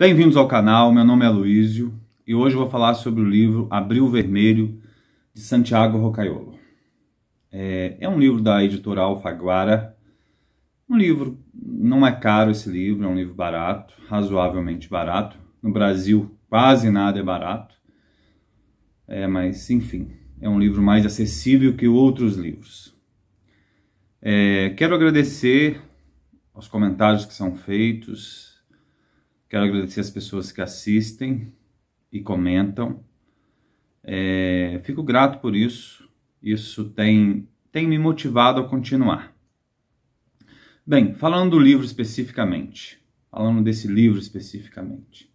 Bem-vindos ao canal, meu nome é Luísio e hoje vou falar sobre o livro Abril Vermelho, de Santiago Rocaiolo. É, é, um livro da editora Alfaguara, um livro, não é caro esse livro, é um livro barato, razoavelmente barato. No Brasil quase nada é barato, é, mas enfim, é um livro mais acessível que outros livros. É, quero agradecer aos comentários que são feitos, Quero agradecer as pessoas que assistem e comentam. É, fico grato por isso. Isso tem, tem me motivado a continuar. Bem, falando do livro especificamente, falando desse livro especificamente,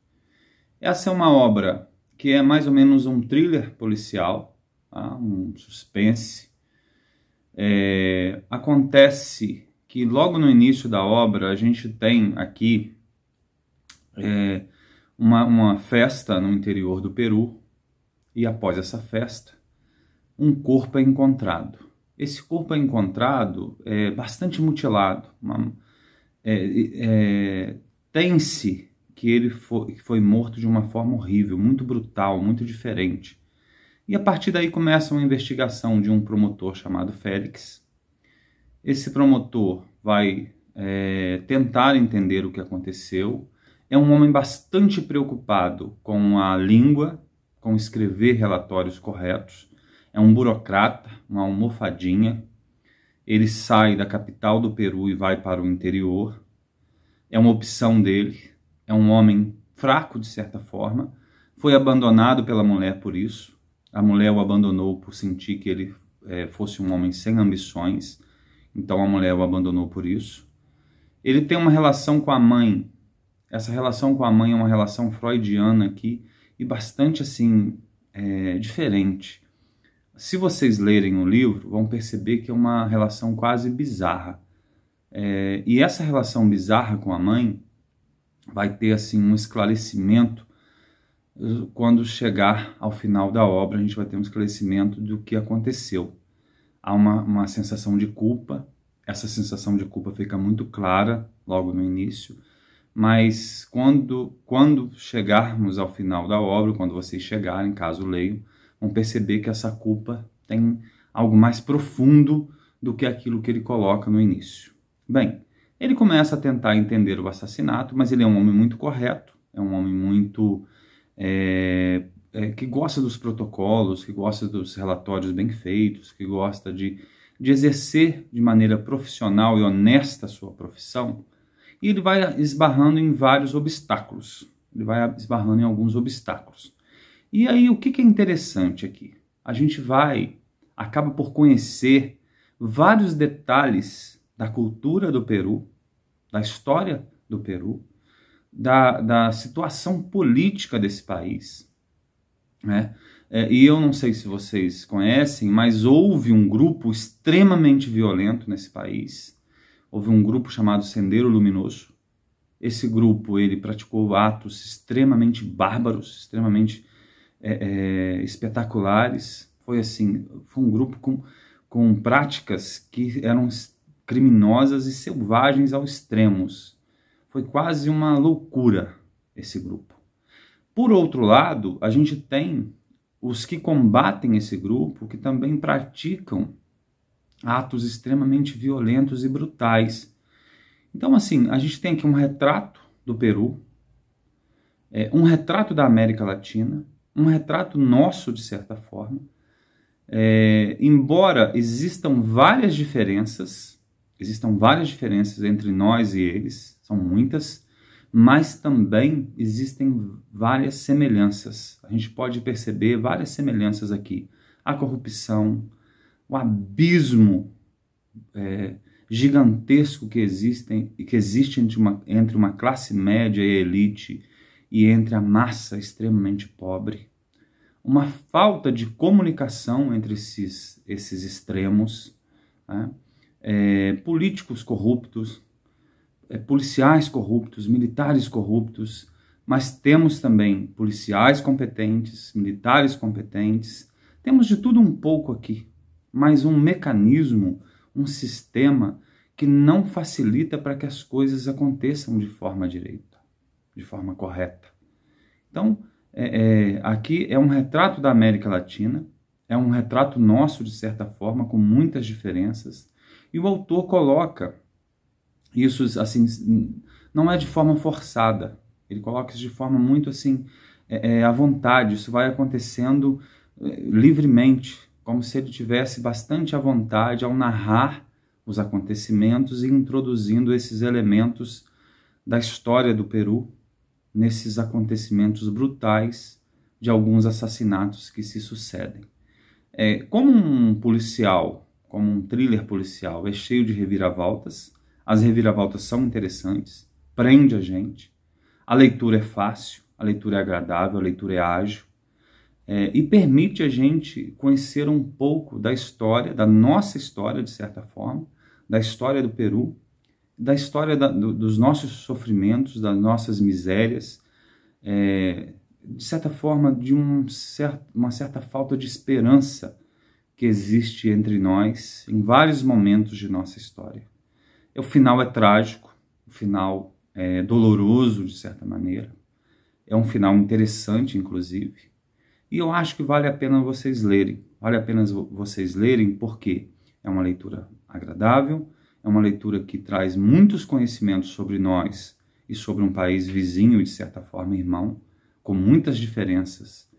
essa é uma obra que é mais ou menos um thriller policial, tá? um suspense. É, acontece que logo no início da obra a gente tem aqui é, uma, uma festa no interior do Peru e após essa festa um corpo é encontrado. Esse corpo é encontrado é, bastante mutilado. É, é, Tem-se que ele foi, foi morto de uma forma horrível, muito brutal, muito diferente. E a partir daí começa uma investigação de um promotor chamado Félix. Esse promotor vai é, tentar entender o que aconteceu, é um homem bastante preocupado com a língua, com escrever relatórios corretos, é um burocrata, uma almofadinha. Ele sai da capital do Peru e vai para o interior. É uma opção dele. É um homem fraco, de certa forma. Foi abandonado pela mulher por isso. A mulher o abandonou por sentir que ele é, fosse um homem sem ambições. Então a mulher o abandonou por isso. Ele tem uma relação com a mãe essa relação com a mãe é uma relação freudiana aqui e bastante assim é, diferente. Se vocês lerem o livro, vão perceber que é uma relação quase bizarra. É, e essa relação bizarra com a mãe vai ter assim um esclarecimento eh, quando chegar ao final da obra. A gente vai ter um esclarecimento do que aconteceu. Há uma, uma sensação de culpa. Essa sensação de culpa fica muito clara logo no início mas quando, quando chegarmos ao final da obra, quando vocês chegarem, caso leiam, vão perceber que essa culpa tem algo mais profundo do que aquilo que ele coloca no início. Bem, ele começa a tentar entender o assassinato, mas ele é um homem muito correto, é um homem muito. É, é, que gosta dos protocolos, que gosta dos relatórios bem feitos, que gosta de, de exercer de maneira profissional e honesta a sua profissão e ele vai esbarrando em vários obstáculos. Ele vai esbarrando em alguns obstáculos. E aí, o que, é interessante aqui? A gente vai, acaba por conhecer vários detalhes da cultura do Peru, da história do Peru, da, da situação política desse país. Né? É, e eu não sei se vocês conhecem, mas houve um grupo extremamente violento nesse país, houve um grupo chamado Sendeiro Luminoso. Esse grupo ele praticou atos extremamente bárbaros, extremamente é, é, espetaculares. Foi assim, foi um grupo com, com práticas que eram criminosas e selvagens aos extremos. Foi quase uma loucura esse grupo. Por outro lado, a gente tem os que combatem esse grupo, que também praticam atos extremamente violentos e brutais. Então, assim, a gente tem aqui um retrato do Peru, é, um retrato da América Latina, um retrato nosso, de certa forma. É, embora existam várias diferenças, existam várias diferenças entre nós e eles, são muitas, mas também existem várias semelhanças. A gente pode perceber várias semelhanças aqui. A corrupção, o abismo é, gigantesco que, existem, que existe entre uma, entre uma classe média e elite e entre a massa extremamente pobre. Uma falta de comunicação entre esses, esses extremos, né? é, políticos corruptos, é, policiais corruptos, militares corruptos, mas temos também policiais competentes, militares competentes, temos de tudo um pouco aqui mas um mecanismo, um sistema que não facilita para que as coisas aconteçam de forma direita, de forma correta. Então, é, é, aqui é um retrato da América Latina, é um retrato nosso, de certa forma, com muitas diferenças, e o autor coloca isso assim, não é de forma forçada, ele coloca isso de forma muito assim, é, é à vontade, isso vai acontecendo é, livremente, como se ele tivesse bastante à vontade ao narrar os acontecimentos e introduzindo esses elementos da história do Peru nesses acontecimentos brutais de alguns assassinatos que se sucedem. É, como um policial, como um thriller policial, é cheio de reviravoltas, as reviravoltas são interessantes, prende a gente, a leitura é fácil, a leitura é agradável, a leitura é ágil, é, e permite a gente conhecer um pouco da história, da nossa história, de certa forma, da história do Peru, da história da, do, dos nossos sofrimentos, das nossas misérias, é, de certa forma, de um certo, uma certa falta de esperança que existe entre nós em vários momentos de nossa história. O final é trágico, o final é doloroso, de certa maneira, é um final interessante, inclusive e eu acho que vale a pena vocês lerem. Vale a pena vocês lerem porque é uma leitura agradável, é uma leitura que traz muitos conhecimentos sobre nós e sobre um país vizinho, de certa forma, irmão, com muitas diferenças,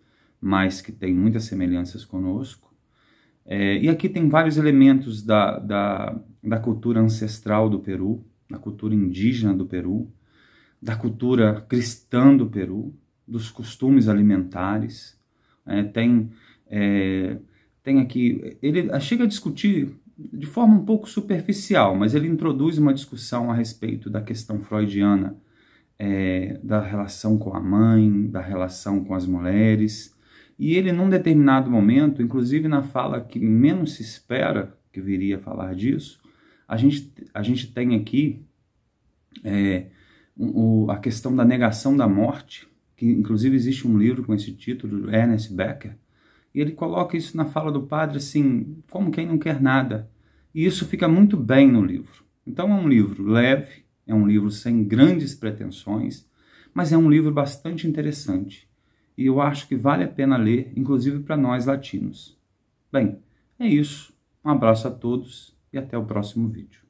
mas que tem muitas semelhanças conosco. É, e aqui tem vários elementos da, da, da cultura ancestral do Peru, da cultura indígena do Peru, da cultura cristã do Peru, dos costumes alimentares, é, tem, é, tem aqui. Ele ah, chega a discutir de forma um pouco superficial, mas ele introduz uma discussão a respeito da questão freudiana, é, da relação com a mãe, da relação com as mulheres. E ele, num determinado momento, inclusive na fala que menos se espera que viria a falar disso, a gente, a gente tem aqui é, o, a questão da negação da morte, que inclusive existe um livro com esse título, Ernest Becker, e ele coloca isso na fala do padre assim, como quem não quer nada. E isso fica muito bem no livro. Então é um livro leve, é um livro sem grandes pretensões, mas é um livro bastante interessante. E eu acho que vale a pena ler, inclusive para nós latinos. Bem, é isso. Um abraço a todos e até o próximo vídeo.